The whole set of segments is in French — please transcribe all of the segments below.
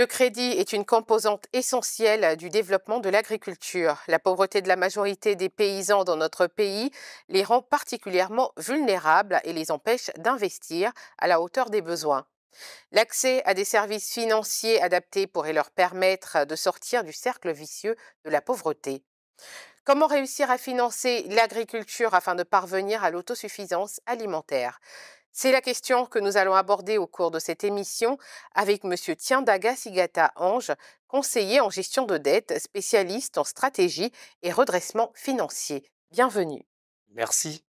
Le crédit est une composante essentielle du développement de l'agriculture. La pauvreté de la majorité des paysans dans notre pays les rend particulièrement vulnérables et les empêche d'investir à la hauteur des besoins. L'accès à des services financiers adaptés pourrait leur permettre de sortir du cercle vicieux de la pauvreté. Comment réussir à financer l'agriculture afin de parvenir à l'autosuffisance alimentaire c'est la question que nous allons aborder au cours de cette émission avec M. Tiendaga Sigata Ange, conseiller en gestion de dette, spécialiste en stratégie et redressement financier. Bienvenue. Merci.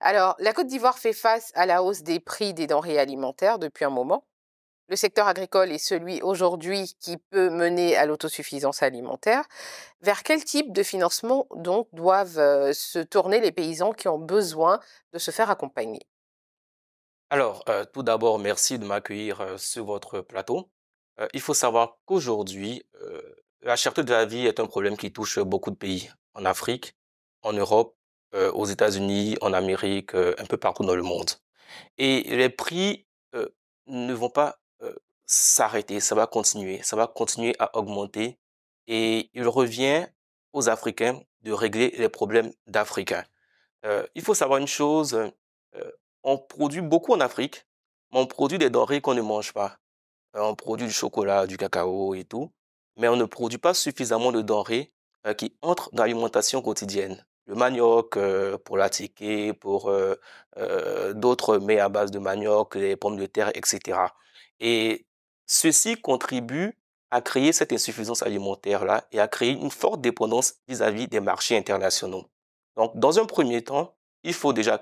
Alors, la Côte d'Ivoire fait face à la hausse des prix des denrées alimentaires depuis un moment. Le secteur agricole est celui aujourd'hui qui peut mener à l'autosuffisance alimentaire. Vers quel type de financement donc doivent euh, se tourner les paysans qui ont besoin de se faire accompagner alors, euh, tout d'abord, merci de m'accueillir euh, sur votre plateau. Euh, il faut savoir qu'aujourd'hui, la cherté de la vie est un problème qui touche beaucoup de pays, en Afrique, en Europe, aux États-Unis, en Amérique, un peu partout dans le monde. Et les prix ne vont pas s'arrêter, ça va continuer, ça va continuer à augmenter. Et il revient aux Africains de régler les problèmes d'Africains. il faut savoir une chose, on produit beaucoup en Afrique, mais on produit des denrées qu'on ne mange pas. Euh, on produit du chocolat, du cacao et tout, mais on ne produit pas suffisamment de denrées euh, qui entrent dans l'alimentation quotidienne. Le manioc euh, pour l'atiquer, pour d'autres mets à base de manioc, les pommes de terre, etc. Et ceci contribue à créer cette insuffisance alimentaire-là et à créer une forte dépendance vis-à-vis -vis des marchés internationaux. Donc, dans un premier temps, il faut déjà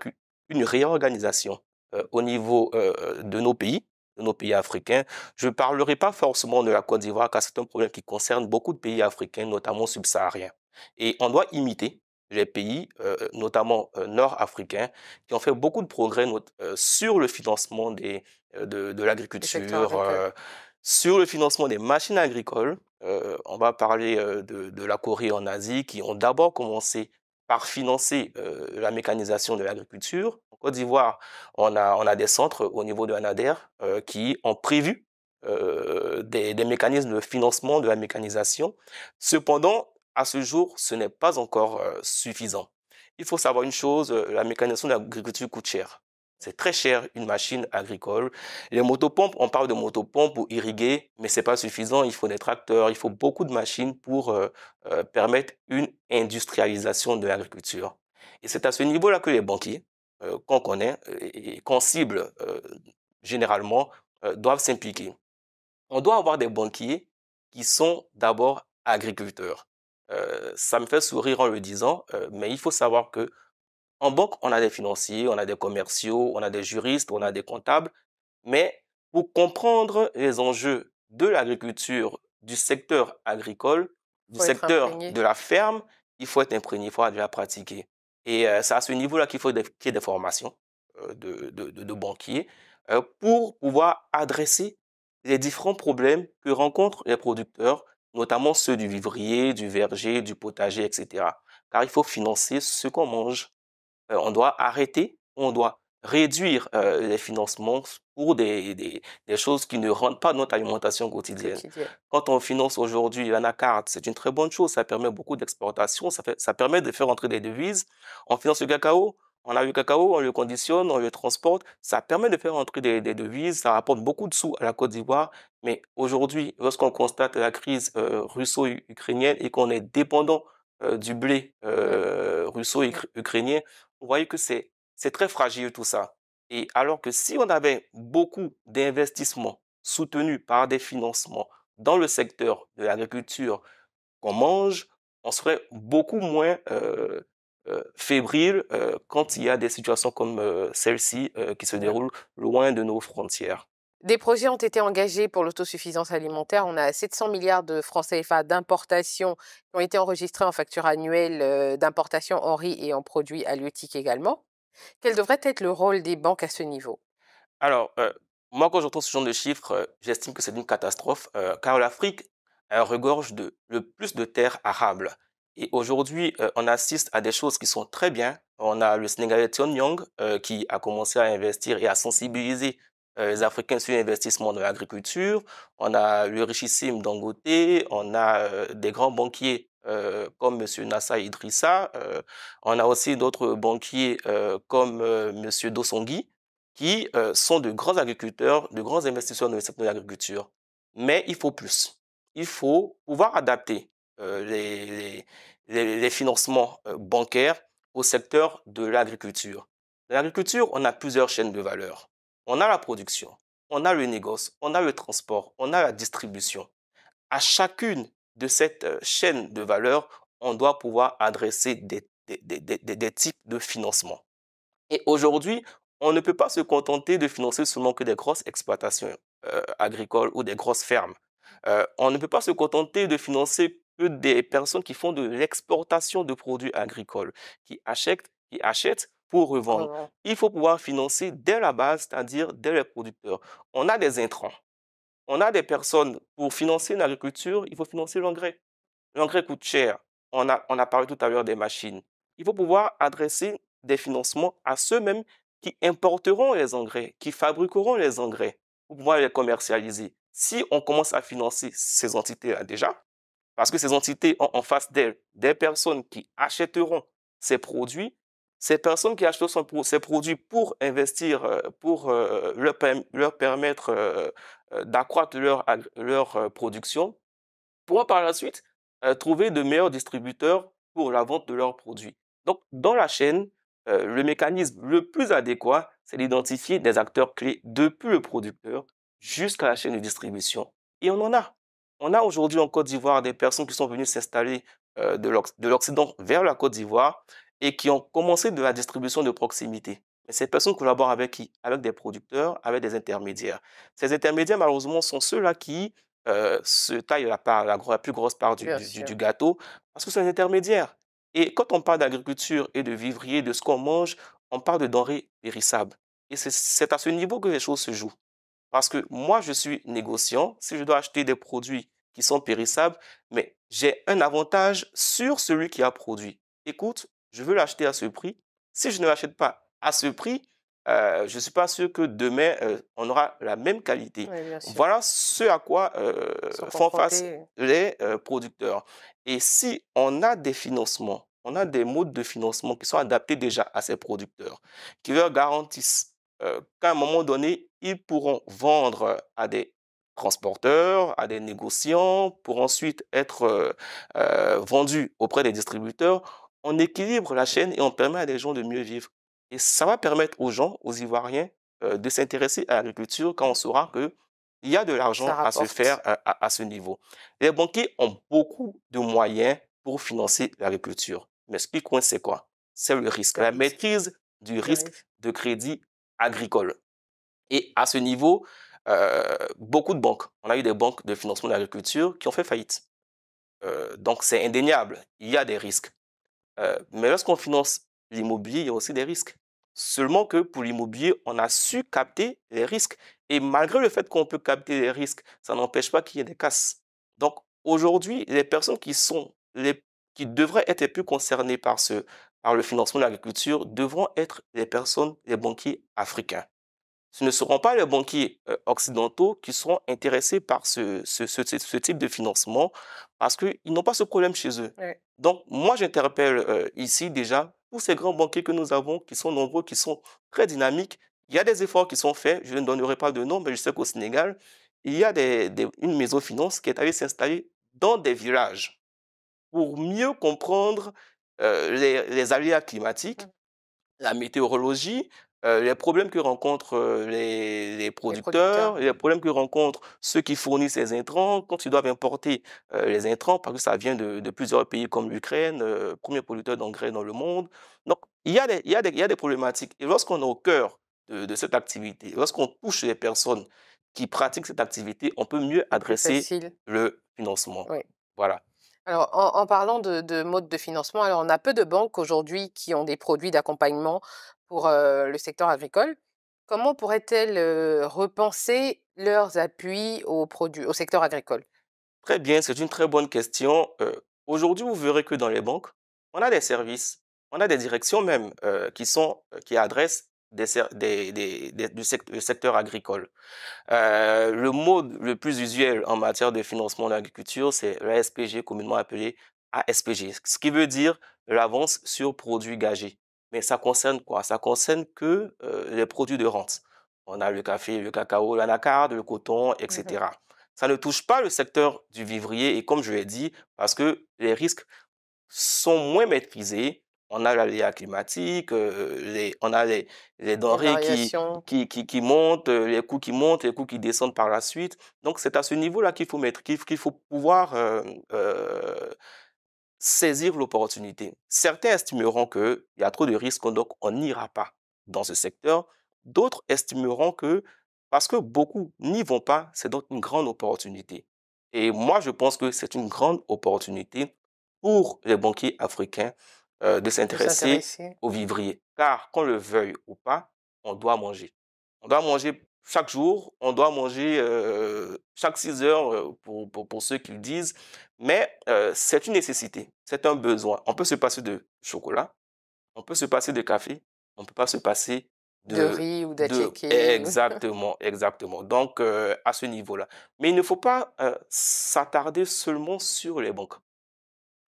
une réorganisation euh, au niveau euh, euh, de nos pays, de nos pays africains. Je ne parlerai pas forcément de la Côte d'Ivoire, car c'est un problème qui concerne beaucoup de pays africains, notamment subsahariens. Et on doit imiter les pays, notamment nord-africains, qui ont fait beaucoup de progrès sur le financement des, de, l'agriculture, sur le financement des machines agricoles. on va parler de, de, la Corée en Asie, qui ont d'abord commencé par financer euh, la mécanisation de l'agriculture. Au Côte d'Ivoire, on a, on a des centres au niveau de l'ANADER euh, qui ont prévu euh, des, des, mécanismes de financement de la mécanisation. Cependant, à ce jour, ce n'est pas encore suffisant. Il faut savoir une chose, la mécanisation de l'agriculture coûte cher. C'est très cher une machine agricole. Les motopompes, on parle de motopompes pour irriguer, mais c'est pas suffisant. Il faut des tracteurs, il faut beaucoup de machines pour euh, euh, permettre une industrialisation de l'agriculture. Et c'est à ce niveau-là que les banquiers euh, qu'on connaît et qu'on cible généralement doivent s'impliquer. On doit avoir des banquiers qui sont d'abord agriculteurs. ça me fait sourire en le disant, mais il faut savoir que en banque, on a des financiers, on a des commerciaux, on a des juristes, on a des comptables, mais pour comprendre les enjeux de l'agriculture, du secteur agricole, du secteur de la ferme, il faut être imprégné, il faut la pratiquer. Et euh, c'est à ce niveau-là qu'il faut qu'il y ait des formations euh, de, banquiers euh, pour pouvoir adresser les différents problèmes que rencontrent les producteurs, notamment ceux du vivrier, du verger, du potager, etc. Car il faut financer ce qu'on mange on doit arrêter, on doit réduire les financements pour des, des, choses qui ne rendent pas notre alimentation quotidienne. Quand on finance aujourd'hui l'anacarte, c'est une très bonne chose. Ça permet beaucoup d'exportation, ça, ça permet de faire entrer des devises. On finance le cacao, on a le cacao, on le conditionne, on le transporte. Ça permet de faire entrer des, devises, ça rapporte beaucoup de sous à la Côte d'Ivoire. Mais aujourd'hui, lorsqu'on constate la crise russo-ukrainienne et qu'on est dépendant euh, du blé euh, russo-ukrainien, vous voyez que c'est très fragile tout ça. Et alors que si on avait beaucoup d'investissements soutenus par des financements dans le secteur de l'agriculture qu'on mange, on serait beaucoup moins euh, euh fébrile quand il y a des situations comme celle-ci qui se déroulent loin de nos frontières. Des projets ont été engagés pour l'autosuffisance alimentaire. On a 700 milliards de francs CFA d'importation qui ont été enregistrés en facture annuelle euh, d'importation en riz et en produits halieutiques également. Quel devrait être le rôle des banques à ce niveau Alors, euh, moi, quand j'entends ce genre de chiffres, euh, j'estime que c'est une catastrophe, car l'Afrique regorge de le plus de terres arables. Et aujourd'hui, on assiste à des choses qui sont très bien. On a le Sénégalais Tion qui a commencé à investir et à sensibiliser euh, les Africains sur l'investissement dans l'agriculture, on a le richissime Dangote, on a euh, des grands banquiers euh, comme M. Nassa Idrissa. on a aussi d'autres banquiers comme M. Dosongui, qui sont de grands agriculteurs, de grands investisseurs dans le secteur de l'agriculture. Mais il faut plus. Il faut pouvoir adapter les, les, financements bancaires au secteur de l'agriculture. Dans l'agriculture, on a plusieurs chaînes de valeur. On a la production, on a le négoce, on a le transport, on a la distribution. À chacune de cette euh, chaîne de valeur, on doit pouvoir adresser des, types de financement. Et aujourd'hui, on ne peut pas se contenter de financer seulement que des grosses exploitations euh, agricoles ou des grosses fermes. Euh, on ne peut pas se contenter de financer que des personnes qui font de l'exportation de produits agricoles, qui achètent, qui achètent pour revendre. Il faut pouvoir financer dès la base, c'est-à-dire dès les producteurs. On a des intrants. On a des personnes. Pour financer une agriculture, il faut financer l'engrais. L'engrais coûte cher. On a, on a parlé tout à l'heure des machines. Il faut pouvoir adresser des financements à ceux-mêmes qui importeront les engrais, qui fabriqueront les engrais pour pouvoir les commercialiser. Si on commence à financer ces entités-là déjà, parce que ces entités ont en face d'elles des personnes qui achèteront ces produits, ces personnes qui achètent ces produits pour investir, euh, pour euh, leur, permettre euh, d'accroître leur, production, pourront par la suite trouver de meilleurs distributeurs pour la vente de leurs produits. Donc, dans la chaîne, le mécanisme le plus adéquat, c'est d'identifier des acteurs clés depuis le producteur jusqu'à la chaîne de distribution. Et on en a. On a aujourd'hui en Côte d'Ivoire des personnes qui sont venues s'installer de l'Occident vers la Côte d'Ivoire et qui ont commencé de la distribution de proximité. Mais ces personnes collaborent avec qui Avec des producteurs, avec des intermédiaires. Ces intermédiaires, malheureusement, sont ceux-là qui euh, se taillent la, la, plus grosse part du, du, gâteau, parce que c'est un intermédiaire. Et quand on parle d'agriculture et de vivrier, de ce qu'on mange, on parle de denrées périssables. Et c'est à ce niveau que les choses se jouent. Parce que moi, je suis négociant. Si je dois acheter des produits qui sont périssables, mais j'ai un avantage sur celui qui a produit. Écoute, je veux l'acheter à ce prix. Si je ne l'achète pas à ce prix, euh, je ne suis pas sûr que demain, euh, on aura la même qualité. voilà ce à quoi euh, font face les producteurs. Et si on a des financements, on a des modes de financement qui sont adaptés déjà à ces producteurs, qui leur garantissent qu'à un moment donné, ils pourront vendre à des transporteurs, à des négociants, pour ensuite être vendus auprès des distributeurs on équilibre la chaîne et on permet à des gens de mieux vivre. Et ça va permettre aux gens, aux Ivoiriens, euh, de s'intéresser à l'agriculture quand on saura qu'il y a de l'argent à se faire à, ce niveau. Les banquiers ont beaucoup de moyens pour financer l'agriculture. Mais ce qui coince, c'est quoi C'est le risque, la maîtrise du risque de crédit agricole. Et à ce niveau, euh, beaucoup de banques, on a eu des banques de financement de l'agriculture qui ont fait faillite. Euh, donc c'est indéniable, il y a des risques. Euh, mais lorsqu'on finance l'immobilier, il y a aussi des risques. Seulement que pour l'immobilier, on a su capter les risques. Et malgré le fait qu'on peut capter les risques, ça n'empêche pas qu'il y ait des casses. Donc aujourd'hui, les personnes qui devraient être les plus concernées par, par le financement de l'agriculture devront être les personnes, les banquiers africains ce ne seront pas les banquiers euh, occidentaux qui seront intéressés par ce, type de financement parce qu'ils n'ont pas ce problème chez eux. Donc, moi, j'interpelle euh, ici déjà tous ces grands banquiers que nous avons, qui sont nombreux, qui sont très dynamiques. Il y a des efforts qui sont faits. Je ne donnerai pas de nom, mais je sais qu'au Sénégal, il y a une maison finance qui est allée s'installer dans des villages pour mieux comprendre euh, les, aléas climatiques, la météorologie, euh, les problèmes que rencontrent euh, les, producteurs, les, problèmes que rencontrent ceux qui fournissent les intrants, quand ils doivent importer euh, les intrants, parce que ça vient de, plusieurs pays comme l'Ukraine, premier producteur d'engrais dans le monde. Donc, il y a des, il y a y a des problématiques. Et lorsqu'on est au cœur de, cette activité, lorsqu'on touche les personnes qui pratiquent cette activité, on peut mieux adresser le financement. Voilà. Alors, en, parlant de, mode de financement, alors on a peu de banques aujourd'hui qui ont des produits d'accompagnement pour le secteur agricole, comment pourraient-elles repenser leurs appuis au, au secteur agricole Très bien, c'est une très bonne question. Aujourd'hui, vous verrez que dans les banques, on a des services, on a des directions même qui, sont, qui adressent des, du, secteur, agricole. le mot le plus usuel en matière de financement de l'agriculture, c'est l'ASPG, SPG, communément appelé ASPG, ce qui veut dire l'avance sur produits gagés. Mais ça concerne quoi Ça concerne que les produits de rente. On a le café, le cacao, la le coton, etc. Mmh ça ne touche pas le secteur du vivrier et comme je l'ai dit, parce que les risques sont moins maîtrisés. On a l'aléa climatique, on a les, les denrées qui, qui, qui, montent, les coûts qui montent, les coûts qui descendent par la suite. Donc c'est à ce niveau-là qu'il faut, qu'il, faut pouvoir saisir l'opportunité. Certains estimeront qu'il y a trop de risques, donc on n'ira pas dans ce secteur. D'autres estimeront que parce que beaucoup n'y vont pas, c'est donc une grande opportunité. Et moi, je pense que c'est une grande opportunité pour les banquiers africains euh, de s'intéresser aux vivriers. Car qu'on le veuille ou pas, on doit manger. On doit manger chaque jour, on doit manger chaque 6 heures pour, pour, pour ceux qui le disent, mais c'est une nécessité, c'est un besoin. On peut se passer de chocolat, on peut se passer de café, on ne peut pas se passer de, riz ou d'attiéké. Exactement, exactement. Donc, à ce niveau-là. Mais il ne faut pas s'attarder seulement sur les banques.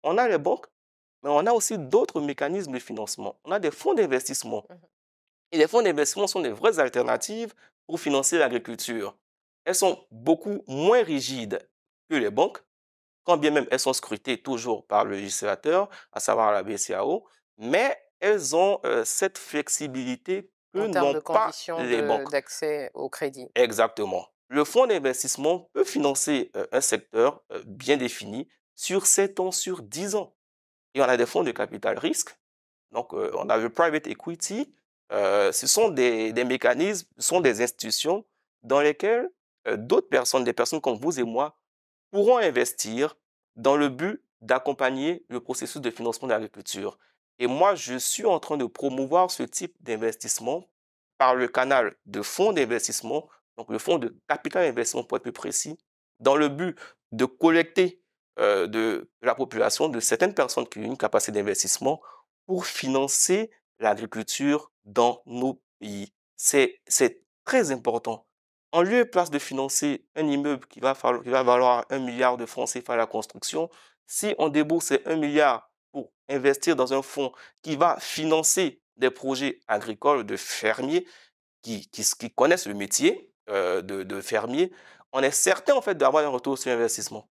On a les banques, mais on a aussi d'autres mécanismes de financement. On a des fonds d'investissement. Mmh Et les fonds d'investissement sont des vraies alternatives pour financer l'agriculture. Elles sont beaucoup moins rigides que les banques, quand bien même elles sont scrutées toujours par le législateur, à savoir la BCAO, mais elles ont euh, cette flexibilité que n'ont pas les de, banques. d'accès au crédit. Exactement. Le fonds d'investissement peut financer euh, un secteur euh, bien défini sur 7 ans, sur 10 ans. Et on a des fonds de capital risque. Donc, on a le private equity, euh, ce sont des, mécanismes, ce sont des institutions dans lesquelles euh, d'autres personnes, des personnes comme vous et moi, pourront investir dans le but d'accompagner le processus de financement de l'agriculture. Et moi, je suis en train de promouvoir ce type d'investissement par le canal de fonds d'investissement, donc le fonds de capital investissement pour être plus précis, dans le but de collecter euh, de la population, de certaines personnes qui ont une capacité d'investissement pour financer l'agriculture dans nos pays. C'est très important. En lieu et place de financer un immeuble qui va, valoir un milliard de francs CFA à la construction, si on débourse un milliard pour investir dans un fonds qui va financer des projets agricoles de fermiers qui, connaissent le métier euh, de, de fermier, on est certain en fait d'avoir un retour sur investissement.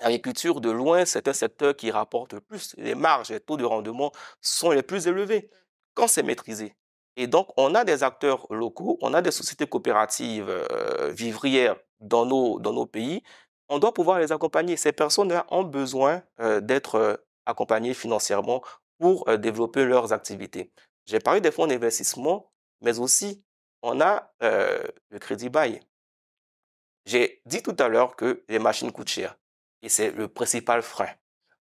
L'agriculture, de loin, c'est un secteur qui rapporte le plus. Les marges et les taux de rendement sont les plus élevés quand c'est maîtrisé. Et donc, on a des acteurs locaux, on a des sociétés coopératives euh, vivrières dans nos, pays. On doit pouvoir les accompagner. Ces personnes-là ont besoin euh, d'être euh, accompagnées financièrement pour développer leurs activités. J'ai parlé des fonds d'investissement, mais aussi on a le crédit bail. J'ai dit tout à l'heure que les machines coûtent cher et c'est le principal frein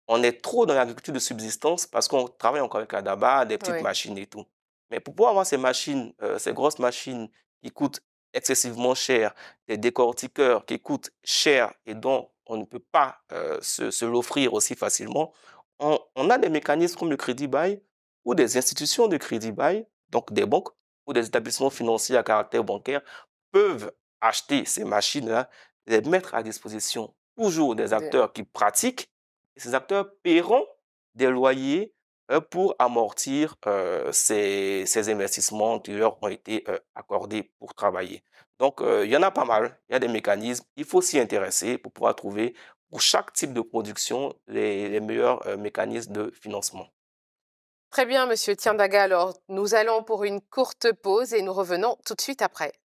on est trop dans l'agriculture de subsistance parce qu'on travaille encore avec la DABA, des petites machines et tout. Mais pour pouvoir avoir ces machines, euh, ces grosses machines qui coûtent excessivement cher, des décortiqueurs qui coûtent cher et dont on ne peut pas euh, se, l'offrir aussi facilement, on, a des mécanismes comme le crédit bail ou des institutions de crédit bail, donc des banques ou des établissements financiers à caractère bancaire, peuvent acheter ces machines-là, les mettre à disposition toujours des acteurs qui pratiquent ces acteurs paieront des loyers euh, pour amortir euh, ces, investissements qui leur ont été euh, accordés pour travailler. Donc, il y en a pas mal, il y a des mécanismes, il faut s'y intéresser pour pouvoir trouver pour chaque type de production les, meilleurs mécanismes de financement. Très bien, Monsieur Tiendaga. Alors, nous allons pour une courte pause et nous revenons tout de suite après.